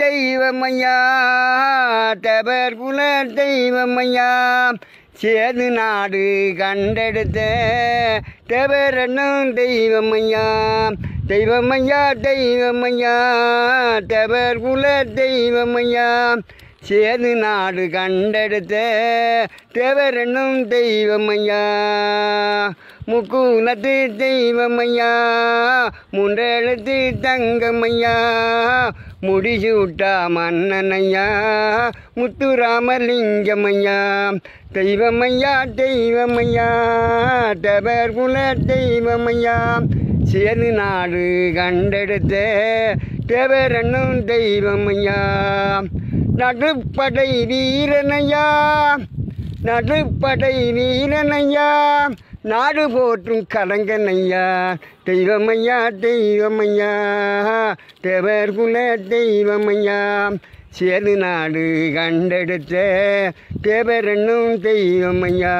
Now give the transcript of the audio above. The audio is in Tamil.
தெய்வமையா தபர் குல தெய்வமையா சேது நாடு கண்டெடுத்த தவரனும் தெய்வமையா தெய்வமையா தெய்வமையா தவர் குல தெய்வமையா சேது நாடு கண்டெடுத்த தேவரனும் தெய்வமையா முக்கூலத்து தெய்வமையா முன்றெழுத்து தங்கமையா முடிசூட்டா மன்னனையா முத்துராமலிங்கமையா தெய்வமையா தெய்வமையா தவர் குல தெய்வமையா சேது நாடு கண்டெடுத்த தேவரனும் தெய்வமையா நடுப்படை வீரனையா நடுப்படை வீரனையா நாடு போற்றும் கலங்கனையா தெய்வமையா தெய்வமையா தேவர் குல தெய்வமையா சேது நாடு கண்டெடுத்த தேவர் என்னும் தெய்வமையா